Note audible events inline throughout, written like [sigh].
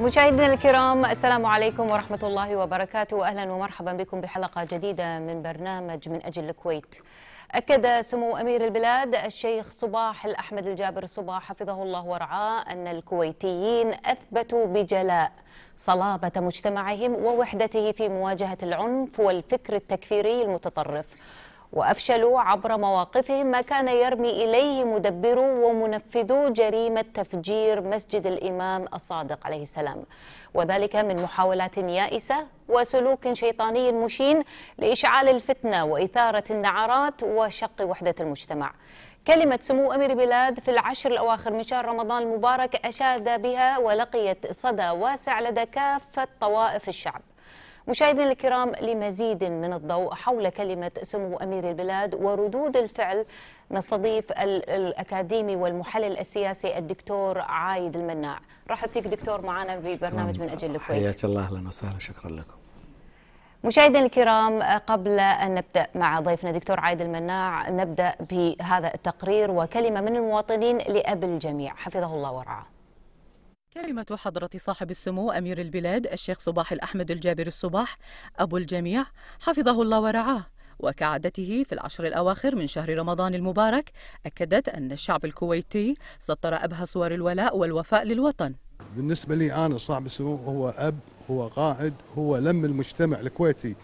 مشاهدينا الكرام السلام عليكم ورحمة الله وبركاته أهلا ومرحبا بكم بحلقة جديدة من برنامج من أجل الكويت أكد سمو أمير البلاد الشيخ صباح الأحمد الجابر صباح حفظه الله ورعاه أن الكويتيين أثبتوا بجلاء صلابة مجتمعهم ووحدته في مواجهة العنف والفكر التكفيري المتطرف وأفشلوا عبر مواقفهم ما كان يرمي إليه مدبرو ومنفذو جريمة تفجير مسجد الإمام الصادق عليه السلام وذلك من محاولات يائسة وسلوك شيطاني مشين لإشعال الفتنة وإثارة النعرات وشق وحدة المجتمع كلمة سمو أمير بلاد في العشر الأواخر من شهر رمضان المبارك أشاد بها ولقيت صدى واسع لدى كافة طوائف الشعب مشاهدينا الكرام لمزيد من الضوء حول كلمة سمو أمير البلاد وردود الفعل نستضيف الأكاديمي والمحلل السياسي الدكتور عايد المناع رحب فيك دكتور معنا في برنامج من أجل الكويت حياك الله أهلا وسهلا شكرا لكم مشاهدينا الكرام قبل أن نبدأ مع ضيفنا دكتور عايد المناع نبدأ بهذا التقرير وكلمة من المواطنين لأب الجميع حفظه الله ورعاه كلمة حضرة صاحب السمو أمير البلاد الشيخ صباح الأحمد الجابر الصباح أبو الجميع حفظه الله ورعاه وكعادته في العشر الأواخر من شهر رمضان المبارك أكدت أن الشعب الكويتي سطر أبهى صور الولاء والوفاء للوطن بالنسبة لي أنا صاحب السمو هو أب هو قائد هو لم المجتمع الكويتي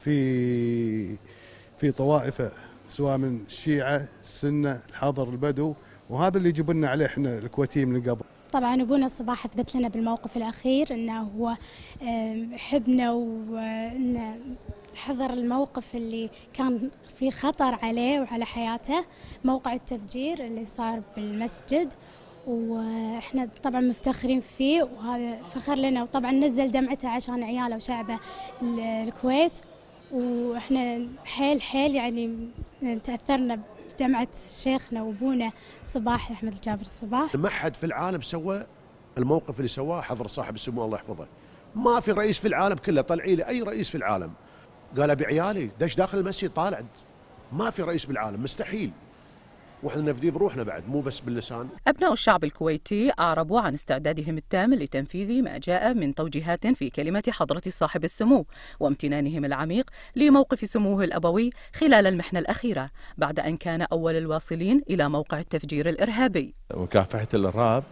في في طوائفه سواء من الشيعه السنه الحضر البدو وهذا اللي جبنا عليه احنا الكويتيين من قبل طبعا ابونا صباح اثبت لنا بالموقف الاخير انه هو حبنا وانه حضر الموقف اللي كان في خطر عليه وعلى حياته موقع التفجير اللي صار بالمسجد واحنا طبعا مفتخرين فيه وهذا فخر لنا وطبعا نزل دمعته عشان عياله وشعبه الكويت واحنا حيل حيل يعني تاثرنا جامعه شيخنا وابونا صباح احمد الجابر الصباح ما حد في العالم سوى الموقف اللي سواه حضر صاحب السمو الله يحفظه ما في رئيس في العالم كله طلعي لي اي رئيس في العالم قال ابي عيالي دش داخل المسجد طالع ما في رئيس بالعالم مستحيل واحنا نفديه بروحنا بعد مو بس باللسان أبناء الشعب الكويتي أعربوا عن استعدادهم التام لتنفيذ ما جاء من توجيهات في كلمة حضرة صاحب السمو وامتنانهم العميق لموقف سموه الأبوي خلال المحنة الأخيرة بعد أن كان أول الواصلين إلى موقع التفجير الإرهابي مكافحة الإرهاب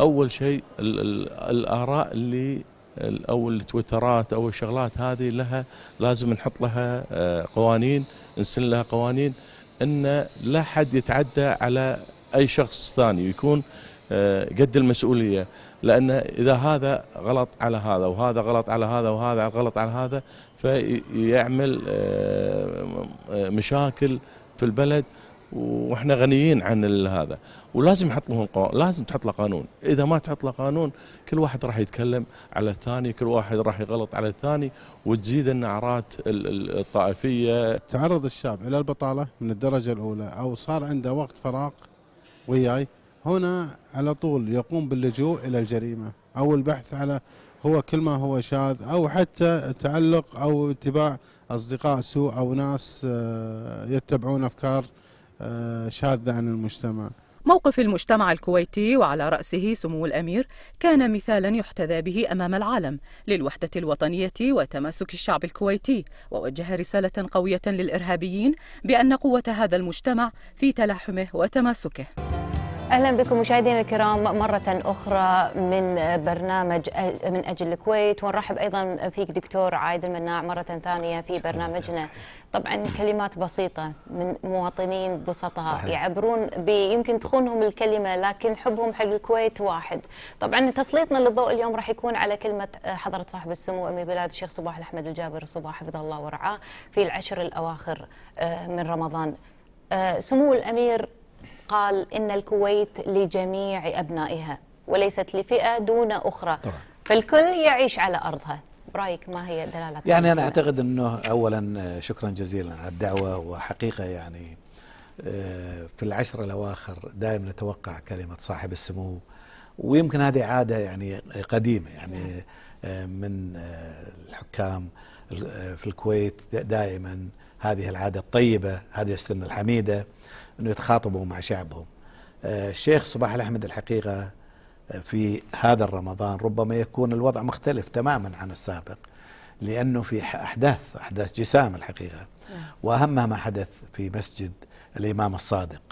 أول شيء الـ الـ الآراء اللي او التويترات او الشغلات هذه لها لازم نحط لها آه، قوانين نسن لها قوانين ان لا حد يتعدى على اي شخص ثاني يكون آه، قد المسؤوليه لان اذا هذا غلط على هذا وهذا غلط على هذا وهذا غلط على هذا فيعمل آه، آه، مشاكل في البلد واحنا غنيين عن هذا ولازم يحط لهم قو... لازم تحط له قانون اذا ما تحط له قانون كل واحد راح يتكلم على الثاني كل واحد راح يغلط على الثاني وتزيد النعرات الطائفيه تعرض الشاب الى البطاله من الدرجه الاولى او صار عنده وقت فراغ وياي هنا على طول يقوم باللجوء الى الجريمه او البحث على هو كل ما هو شاذ او حتى تعلق او اتباع اصدقاء سوء او ناس آه، يتبعون افكار آه، شاذة عن المجتمع موقف المجتمع الكويتي وعلى رأسه سمو الأمير كان مثالا يحتذى به أمام العالم للوحدة الوطنية وتماسك الشعب الكويتي ووجه رسالة قوية للإرهابيين بأن قوة هذا المجتمع في تلاحمه وتماسكه اهلا بكم مشاهدينا الكرام مره اخرى من برنامج من اجل الكويت ونرحب ايضا فيك دكتور عايد المناع مره ثانيه في برنامجنا طبعا كلمات بسيطه من مواطنين بسطاء يعبرون يمكن تخونهم الكلمه لكن حبهم حق الكويت واحد طبعا تسليطنا للضوء اليوم راح يكون على كلمه حضره صاحب السمو امير بلاد الشيخ صباح الاحمد الجابر صباح حفظه الله ورعاه في العشر الاواخر آه، من رمضان آه، سمو الامير قال إن الكويت لجميع أبنائها وليست لفئة دون أخرى طبعا. فالكل يعيش على أرضها برأيك ما هي دلالة يعني أنا أعتقد أنه أولا آه، شكرا جزيلا على الدعوة وحقيقة يعني آه، في العشر الأواخر دائما نتوقع كلمة صاحب السمو ويمكن هذه عادة يعني قديمة يعني نعم. آه، من الحكام في الكويت دائما هذه العادة الطيبة هذه السنة الحميدة أنه يتخاطبوا مع شعبهم آه، الشيخ صباح الأحمد الحقيقة آه، في هذا الرمضان ربما يكون الوضع مختلف تماما عن السابق لأنه في أحداث أحداث جسام الحقيقة نعم. وأهمها ما حدث في مسجد الإمام الصادق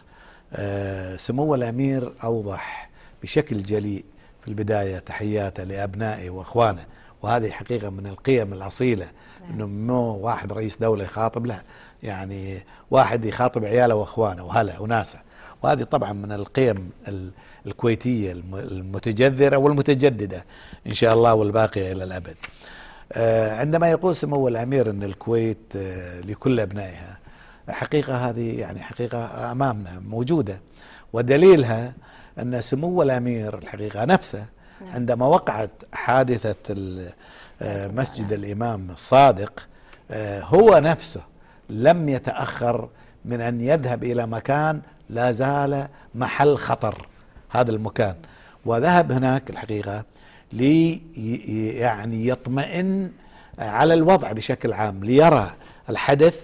آه، سمو الأمير أوضح بشكل جلي في البداية تحياته لأبنائه وأخوانه وهذه حقيقة من القيم الأصيلة نعم. أنه مو واحد رئيس دولة يخاطب لا يعني واحد يخاطب عياله وأخوانه وهله وناسه وهذه طبعا من القيم الكويتية المتجذرة والمتجددة إن شاء الله والباقية إلى الأبد آه، عندما يقول سمو الأمير أن الكويت آه، لكل أبنائها حقيقة هذه يعني حقيقة أمامنا موجودة ودليلها أن سمو الأمير الحقيقة نفسه نعم. عندما وقعت حادثة آه، مسجد نعم. الإمام الصادق آه، هو نفسه لم يتأخر من أن يذهب إلى مكان لا زال محل خطر هذا المكان وذهب هناك الحقيقة لي يعني يطمئن على الوضع بشكل عام ليرى الحدث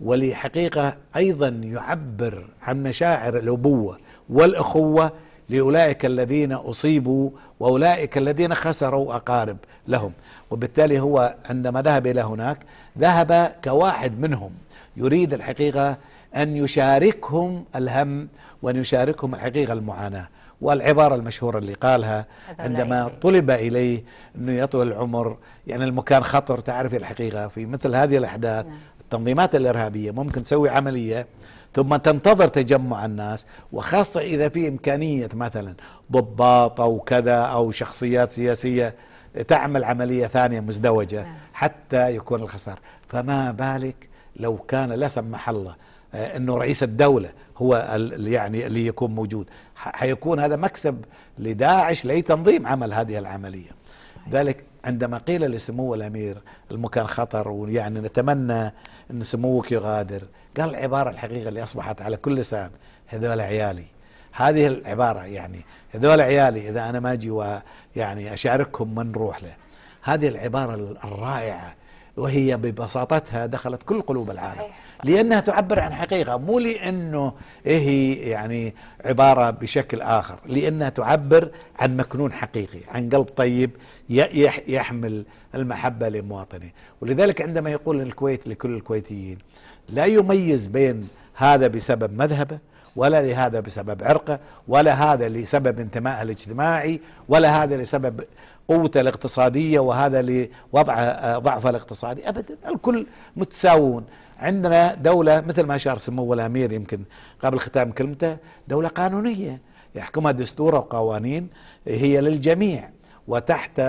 ولحقيقة أيضا يعبر عن مشاعر الأبوة والأخوة لأولئك الذين أصيبوا وأولئك الذين خسروا أقارب لهم وبالتالي هو عندما ذهب إلى هناك ذهب كواحد منهم يريد الحقيقة أن يشاركهم الهم وأن يشاركهم الحقيقة المعاناة والعبارة المشهورة اللي قالها عندما طلب إليه أنه يطول العمر يعني المكان خطر تعرف الحقيقة في مثل هذه الأحداث نعم. التنظيمات الإرهابية ممكن تسوي عملية ثم تنتظر تجمع الناس وخاصة إذا في إمكانية مثلا ضباط أو كذا أو شخصيات سياسية تعمل عملية ثانية مزدوجة نعم. حتى يكون الخسار فما بالك لو كان لا سمح الله آه، انه رئيس الدوله هو يعني اللي يكون موجود حيكون هذا مكسب لداعش لتنظيم عمل هذه العمليه ذلك عندما قيل لسمو الامير المكان خطر ويعني نتمنى ان سموك يغادر قال العبارة الحقيقة اللي أصبحت على كل لسان هذول عيالي هذه العبارة يعني هذول عيالي إذا أنا ما أجي ويعني أشاركهم من نروح له هذه العبارة الرائعة وهي ببساطتها دخلت كل قلوب العالم لأنها تعبر عن حقيقة مو لأنه إيه هي يعني عبارة بشكل آخر لأنها تعبر عن مكنون حقيقي عن قلب طيب يحمل المحبة لمواطنه ولذلك عندما يقول الكويت لكل الكويتيين لا يميز بين هذا بسبب مذهبه ولا لهذا بسبب عرقه ولا هذا لسبب انتمائه الاجتماعي ولا هذا لسبب قوته الاقتصاديه وهذا لوضع آه، ضعفه الاقتصادي ابدا الكل متساوون عندنا دوله مثل ما شار سمو الامير يمكن قبل ختام كلمته دوله قانونيه يحكمها دستور وقوانين هي للجميع وتحت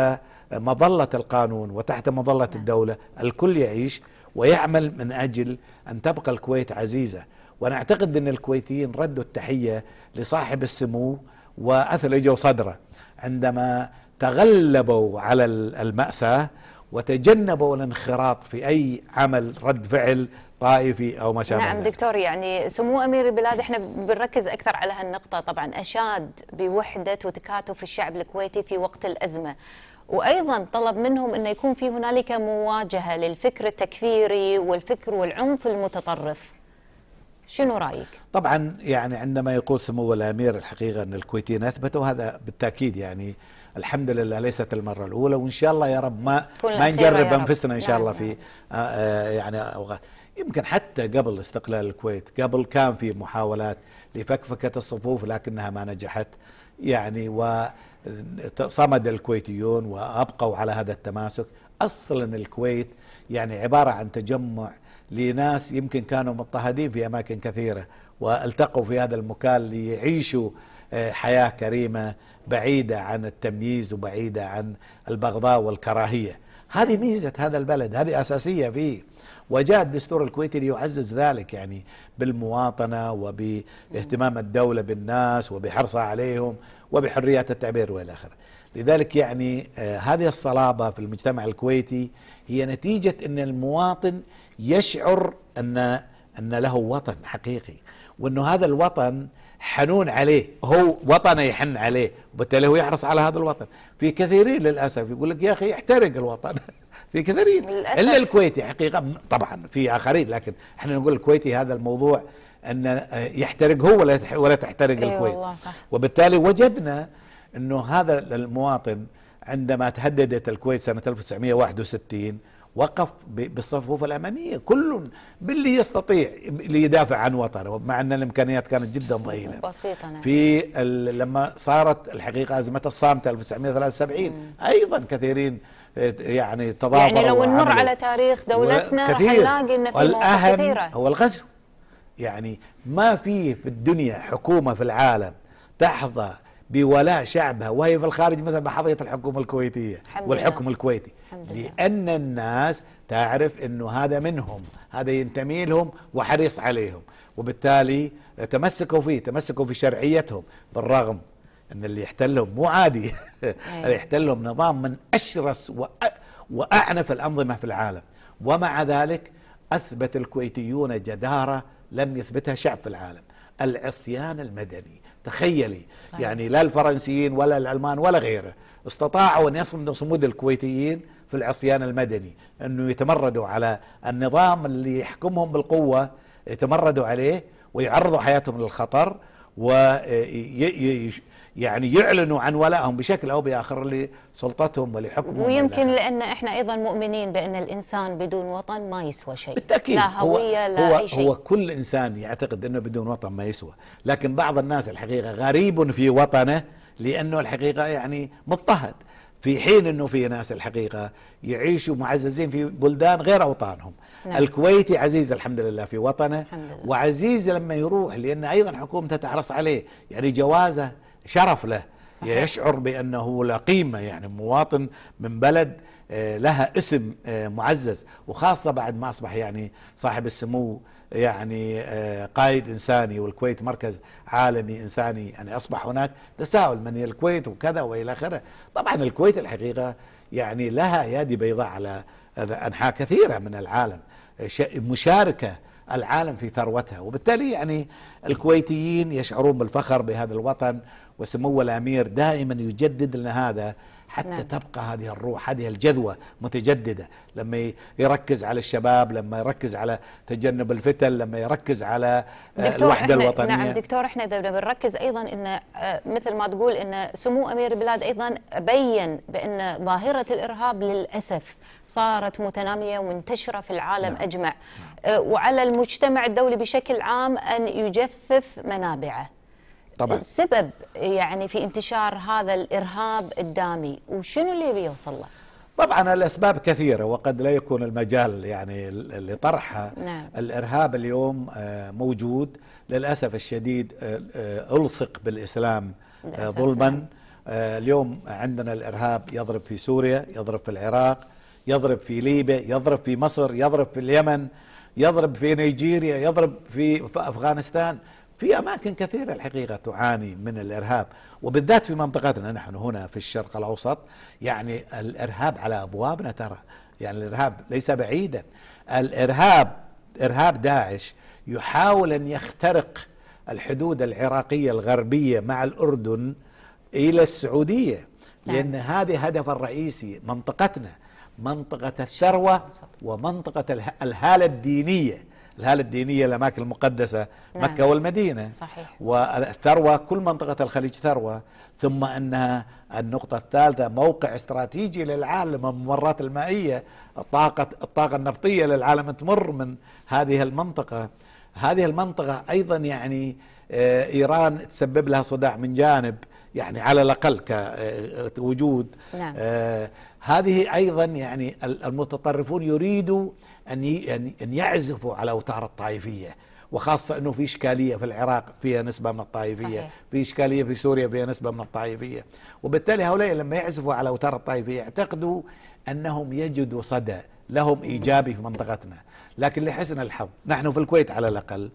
مظله القانون وتحت مظله نعم. الدوله الكل يعيش ويعمل من أجل أن تبقى الكويت عزيزة وأنا أعتقد أن الكويتيين ردوا التحية لصاحب السمو وأثلجوا صدره عندما تغلبوا على المأساة وتجنبوا الانخراط في أي عمل رد فعل طائفي او ما شابه نعم دكتور يعني سمو امير البلاد احنا بنركز اكثر على هالنقطه طبعا اشاد بوحده وتكاتف الشعب الكويتي في وقت الازمه وايضا طلب منهم انه يكون في هنالك مواجهه للفكر التكفيري والفكر والعنف المتطرف شنو رايك طبعا يعني عندما يقول سمو الامير الحقيقه ان الكويتيين اثبتوا هذا بالتاكيد يعني الحمد لله ليست المره الاولى وان شاء الله يا رب ما ما نجرب انفسنا ان شاء الله نعم، في نعم. آه، آه، يعني اوقات يمكن حتى قبل استقلال الكويت قبل كان في محاولات لفكفكه الصفوف لكنها ما نجحت يعني و صمد الكويتيون وابقوا على هذا التماسك اصلا الكويت يعني عباره عن تجمع لناس يمكن كانوا مضطهدين في اماكن كثيره والتقوا في هذا المكان ليعيشوا آه، حياه كريمه بعيده عن التمييز وبعيده عن البغضاء والكراهيه هذه ميزة هذا البلد هذه أساسية فيه وجاء الدستور الكويتي ليعزز ذلك يعني بالمواطنة وباهتمام الدولة بالناس وبحرصها عليهم وبحريات التعبير وإلى آخره لذلك يعني آه، هذه الصلابة في المجتمع الكويتي هي نتيجة أن المواطن يشعر أن أن له وطن حقيقي وأنه هذا الوطن حنون عليه هو وطنه يحن عليه وبالتالي هو يحرص على هذا الوطن في كثيرين للأسف يقول لك يا أخي احترق الوطن [laughs] في كثيرين إلا الكويتي حقيقة طبعا في آخرين لكن احنا نقول الكويتي هذا الموضوع أن يحترق هو ولا ولا تحترق أيوة الكويت والله صح. وبالتالي وجدنا أنه هذا المواطن عندما تهددت الكويت سنة 1961 وقف بالصفوف الاماميه كل باللي يستطيع ليدافع عن وطنه مع ان الامكانيات كانت جدا ضئيله بسيطه نعم. في لما صارت الحقيقه ازمه الصامته 1973 مم. ايضا كثيرين يعني تظاهروا يعني لو نمر على تاريخ دولتنا راح نلاقي ان في والأهم كثيره هو الغزو يعني ما في في الدنيا حكومه في العالم تحظى بولاء شعبها وهي في الخارج مثل ما حظيت الحكومة الكويتية والحكم الكويتي لأن الناس تعرف أنه هذا منهم هذا ينتمي لهم وحريص عليهم وبالتالي تمسكوا فيه تمسكوا في شرعيتهم بالرغم أن اللي يحتلهم مو عادي [laughs] اللي يحتلهم نظام من أشرس وأعنف الأنظمة في العالم ومع ذلك أثبت الكويتيون جدارة لم يثبتها شعب في العالم العصيان المدني تخيلي يعني لا الفرنسيين ولا الألمان ولا غيره استطاعوا أن يصمدوا صمود الكويتيين في العصيان المدني أنه يتمردوا على النظام اللي يحكمهم بالقوة يتمردوا عليه ويعرضوا حياتهم للخطر ويش يعني يعلنوا عن ولائهم بشكل أو بآخر لسلطتهم ولحكمهم ويمكن لأن إحنا أيضا مؤمنين بأن الإنسان بدون وطن ما يسوى شيء بالتأكيد لا هوية هو لا هو أي شيء هو كل إنسان يعتقد أنه بدون وطن ما يسوى لكن بعض الناس الحقيقة غريب في وطنه لأنه الحقيقة يعني مضطهد في حين انه في ناس الحقيقه يعيشوا معززين في بلدان غير اوطانهم نعم. الكويتي عزيز الحمد لله في وطنه الحمد لله. وعزيز لما يروح لان ايضا حكومته تحرص عليه يعني جوازه شرف له صحيح. يشعر بأنه له قيمة يعني مواطن من بلد آه، لها اسم آه، معزز وخاصة بعد ما أصبح يعني صاحب السمو يعني آه، قائد إنساني والكويت مركز عالمي إنساني يعني أصبح هناك تساؤل من هي الكويت وكذا وإلى آخره طبعا الكويت الحقيقة يعني لها يد بيضاء على أنحاء كثيرة من العالم مشاركة العالم في ثروتها وبالتالي يعني الكويتيين يشعرون بالفخر بهذا الوطن وسمو الامير دائما يجدد لنا هذا حتى نعم. تبقى هذه الروح هذه الجذوة متجددة لما يركز على الشباب لما يركز على تجنب الفتن لما يركز على آه، الوحدة نعم، الوطنية نعم دكتور احنا بنركز ايضا ان آه، مثل ما تقول ان سمو امير البلاد ايضا بين بان ظاهرة الارهاب للاسف صارت متنامية ومنتشرة في العالم نعم. اجمع نعم. وعلى المجتمع الدولي بشكل عام ان يجفف منابعه طبعا السبب يعني في انتشار هذا الارهاب الدامي وشنو اللي بيوصل له؟ طبعا الاسباب كثيره وقد لا يكون المجال يعني لطرحها نعم. الارهاب اليوم آه، موجود للاسف الشديد آه، آه، الصق بالاسلام نعم. ظلما نعم. اليوم عندنا الارهاب يضرب في سوريا يضرب في العراق يضرب في ليبيا يضرب في مصر يضرب في اليمن يضرب في نيجيريا يضرب في افغانستان في أماكن كثيرة الحقيقة تعاني من الإرهاب وبالذات في منطقتنا نحن هنا في الشرق الأوسط يعني الإرهاب على أبوابنا ترى يعني الإرهاب ليس بعيدا الإرهاب إرهاب داعش يحاول أن يخترق الحدود العراقية الغربية مع الأردن إلى السعودية نعم. لأن هذه هدف الرئيسي منطقتنا منطقة الثروة ومنطقة الهالة الدينية الهالة الدينية الأماكن المقدسة نعم. مكة والمدينة صحيح والثروة كل منطقة الخليج ثروة ثم أنها النقطة الثالثة موقع استراتيجي للعالم الممرات المائية الطاقة, الطاقة النفطية للعالم تمر من هذه المنطقة هذه المنطقة أيضا يعني آه، إيران تسبب لها صداع من جانب يعني على الأقل كوجود آه، نعم. آه هذه أيضا يعني المتطرفون يريدوا أن أن يعزفوا على أوتار الطائفية وخاصة أنه في إشكالية في العراق فيها نسبة من الطائفية صحيح. في إشكالية في سوريا فيها نسبة من الطائفية وبالتالي هؤلاء لما يعزفوا على أوتار الطائفية يعتقدوا أنهم يجدوا صدى لهم إيجابي في منطقتنا لكن لحسن الحظ نحن في الكويت على الأقل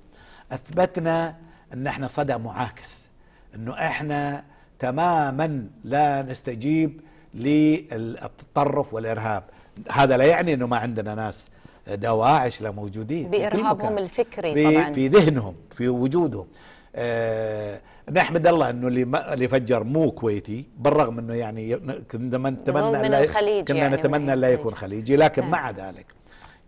أثبتنا أن احنا صدى معاكس أنه احنا تماما لا نستجيب للتطرف والإرهاب هذا لا يعني أنه ما عندنا ناس دواعش لموجودين بإرهابهم الفكري في طبعا في ذهنهم في وجودهم آه نحمد الله انه اللي فجر مو كويتي بالرغم انه يعني كنا نتمنى من الخليج كنا يعني نتمنى لا يكون خليجي لكن نعم. مع ذلك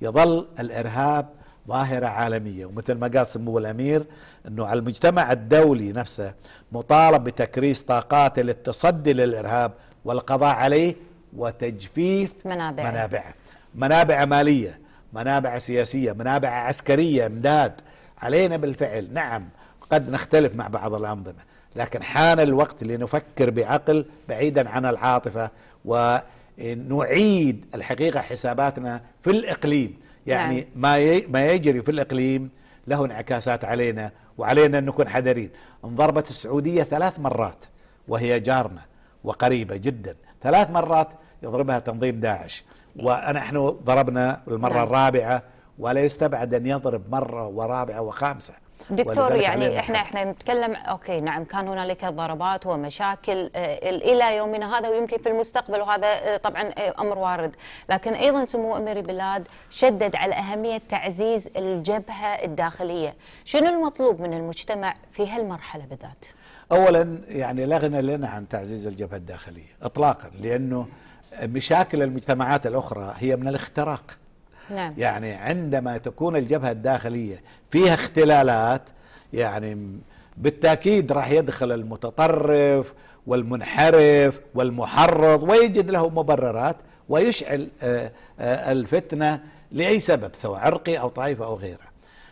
يظل الارهاب ظاهرة عالمية ومثل ما قال سمو الأمير أنه على المجتمع الدولي نفسه مطالب بتكريس طاقاته للتصدي للإرهاب والقضاء عليه وتجفيف منابعه منابعه منابع مالية منابع سياسية منابع عسكرية امداد علينا بالفعل نعم قد نختلف مع بعض الأنظمة لكن حان الوقت لنفكر بعقل بعيدا عن العاطفة ونعيد الحقيقة حساباتنا في الإقليم يعني نعم. ما ما يجري في الإقليم له انعكاسات علينا وعلينا أن نكون حذرين انضربت السعودية ثلاث مرات وهي جارنا وقريبة جدا ثلاث مرات يضربها تنظيم داعش ونحن ضربنا المرة نعم. الرابعة ولا يستبعد أن يضرب مرة ورابعة وخامسة دكتور يعني احنا احنا نتكلم اوكي نعم كان هنالك ضربات ومشاكل آه، الى يومنا هذا ويمكن في المستقبل وهذا آه، طبعا آه، امر وارد، لكن ايضا سمو امير بلاد شدد على اهميه تعزيز الجبهه الداخليه، شنو المطلوب من المجتمع في هالمرحله بالذات؟ اولا يعني لا غنى لنا عن تعزيز الجبهه الداخليه اطلاقا لانه مشاكل المجتمعات الأخرى هي من الاختراق نعم. يعني عندما تكون الجبهة الداخلية فيها اختلالات يعني بالتأكيد راح يدخل المتطرف والمنحرف والمحرض ويجد له مبررات ويشعل آه، آه، الفتنة لأي سبب سواء عرقي أو طائفة أو غيره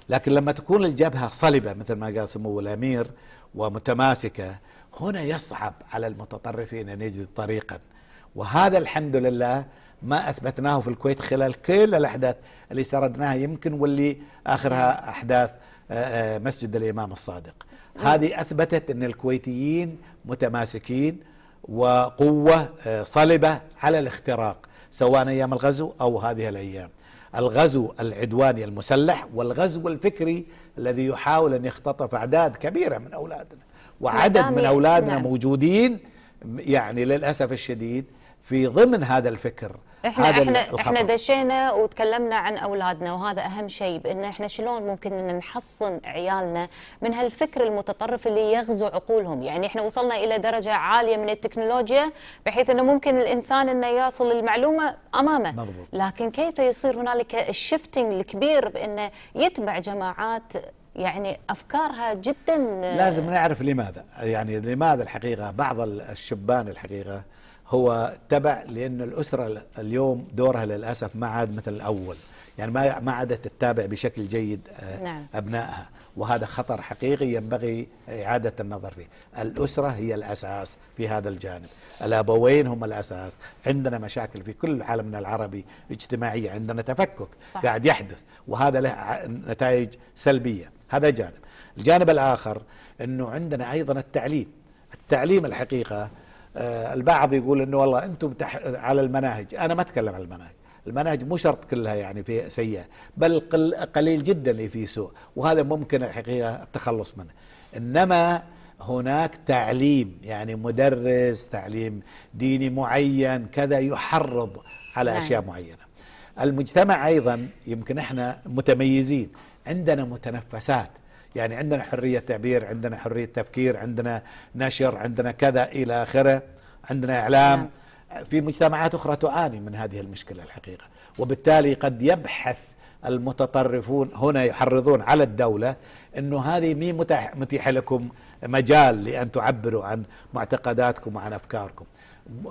لكن لما تكون الجبهة صلبة مثل ما قال سمو الأمير ومتماسكة هنا يصعب على المتطرفين أن يجدوا طريقا وهذا الحمد لله ما اثبتناه في الكويت خلال كل الاحداث اللي سردناها يمكن واللي اخرها احداث آه، آه، مسجد الامام الصادق هذه اثبتت ان الكويتيين متماسكين وقوه آه، صلبه على الاختراق سواء ايام الغزو او هذه الايام الغزو العدواني المسلح والغزو الفكري الذي يحاول ان يختطف اعداد كبيره من اولادنا وعدد نعم، من نعم، اولادنا نعم. موجودين يعني للاسف الشديد في ضمن هذا الفكر احنا هذا احنا الخطر. احنا دشينا وتكلمنا عن اولادنا وهذا اهم شيء بان احنا شلون ممكن ان نحصن عيالنا من هالفكر المتطرف اللي يغزو عقولهم، يعني احنا وصلنا الى درجه عاليه من التكنولوجيا بحيث انه ممكن الانسان انه يصل المعلومه امامه مضبوط. لكن كيف يصير هنالك الشفتنج الكبير بانه يتبع جماعات يعني افكارها جدا لازم نعرف لماذا، يعني لماذا الحقيقه بعض الشبان الحقيقه هو تبع لأن الأسرة اليوم دورها للأسف ما عاد مثل الأول يعني ما ما عادت تتابع بشكل جيد آه، نعم. أبنائها وهذا خطر حقيقي ينبغي إعادة النظر فيه الأسرة هي الأساس في هذا الجانب الأبوين هم الأساس عندنا مشاكل في كل عالمنا العربي اجتماعية عندنا تفكك صح. قاعد يحدث وهذا له نتائج سلبية هذا جانب الجانب الآخر أنه عندنا أيضا التعليم التعليم الحقيقة آه، البعض يقول انه والله انتم تح على المناهج انا ما اتكلم عن المناهج المناهج مو شرط كلها يعني في سيئه بل قل قليل جدا اللي فيه سوء وهذا ممكن الحقيقه التخلص منه انما هناك تعليم يعني مدرس تعليم ديني معين كذا يحرض على يعني. اشياء معينه المجتمع ايضا يمكن احنا متميزين عندنا متنفسات يعني عندنا حرية تعبير عندنا حرية تفكير عندنا نشر عندنا كذا إلى آخره عندنا إعلام نعم. في مجتمعات أخرى تعاني من هذه المشكلة الحقيقة وبالتالي قد يبحث المتطرفون هنا يحرضون على الدولة أنه هذه مي متيحة لكم مجال لأن تعبروا عن معتقداتكم وعن أفكاركم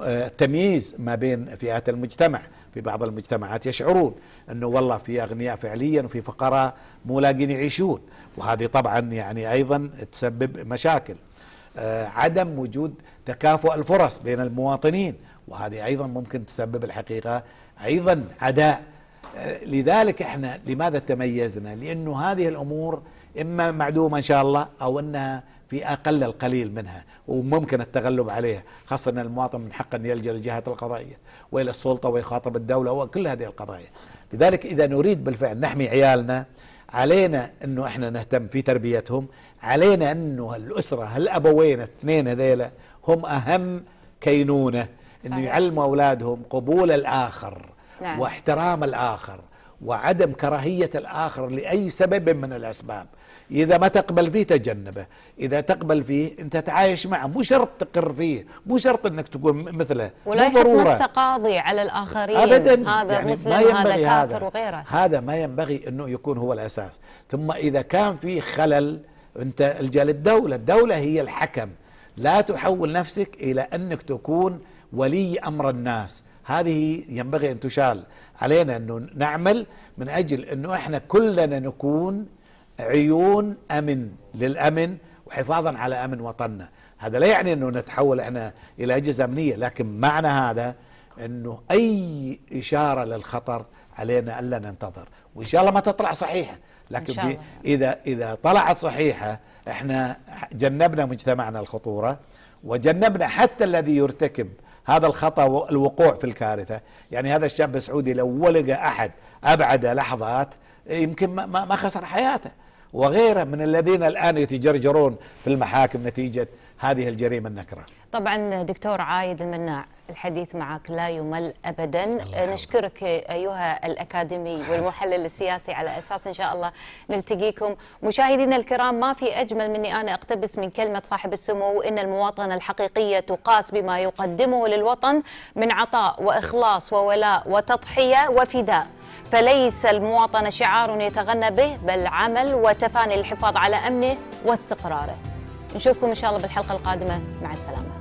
التمييز آه، ما بين فئات المجتمع في بعض المجتمعات يشعرون انه والله في اغنياء فعليا وفي فقراء مو لاقين يعيشون وهذه طبعا يعني ايضا تسبب مشاكل آه، عدم وجود تكافؤ الفرص بين المواطنين وهذه ايضا ممكن تسبب الحقيقه ايضا عداء آه، لذلك احنا لماذا تميزنا؟ لانه هذه الامور اما معدومه ان شاء الله او انها في أقل القليل منها وممكن التغلب عليها خاصة أن المواطن من حقه أن يلجأ للجهات القضائية وإلى السلطة ويخاطب الدولة وكل هذه القضايا لذلك إذا نريد بالفعل نحمي عيالنا علينا أنه إحنا نهتم في تربيتهم علينا أنه الأسرة هالأبوين الاثنين هذيلا هم أهم كينونة أنه يعلموا أولادهم قبول الآخر نعم. واحترام الآخر وعدم كراهية الآخر لأي سبب من الأسباب إذا ما تقبل فيه تجنبه إذا تقبل فيه أنت تعايش معه مو شرط تقر فيه مو شرط أنك تكون مثله ولا ضرورة نفسه قاضي على الآخرين أبدا هذا يعني مسلم ما ينبغي هذا كافر هذا وغيره هذا ما ينبغي أنه يكون هو الأساس ثم إذا كان في خلل أنت الجا للدولة الدولة هي الحكم لا تحول نفسك إلى أنك تكون ولي أمر الناس هذه ينبغي أن تشال علينا أنه نعمل من أجل أنه إحنا كلنا نكون عيون أمن للأمن وحفاظا على أمن وطننا هذا لا يعني أنه نتحول إحنا إلى أجهزة أمنية لكن معنى هذا أنه أي إشارة للخطر علينا ألا ننتظر وإن شاء الله ما تطلع صحيحة لكن إن شاء الله. إذا, إذا طلعت صحيحة إحنا جنبنا مجتمعنا الخطورة وجنبنا حتى الذي يرتكب هذا الخطأ الوقوع في الكارثة يعني هذا الشاب السعودي لو ولقى أحد أبعد لحظات يمكن ما خسر حياته وغيره من الذين الآن يتجرجرون في المحاكم نتيجة هذه الجريمة النكرة طبعا دكتور عايد المناع الحديث معك لا يمل أبدا نشكرك أيها الأكاديمي والمحلل السياسي على أساس إن شاء الله نلتقيكم مشاهدينا الكرام ما في أجمل مني أنا أقتبس من كلمة صاحب السمو إن المواطنة الحقيقية تقاس بما يقدمه للوطن من عطاء وإخلاص وولاء وتضحية وفداء فليس المواطنة شعار يتغنى به بل عمل وتفاني للحفاظ على أمنه واستقراره نشوفكم إن شاء الله بالحلقة القادمة مع السلامة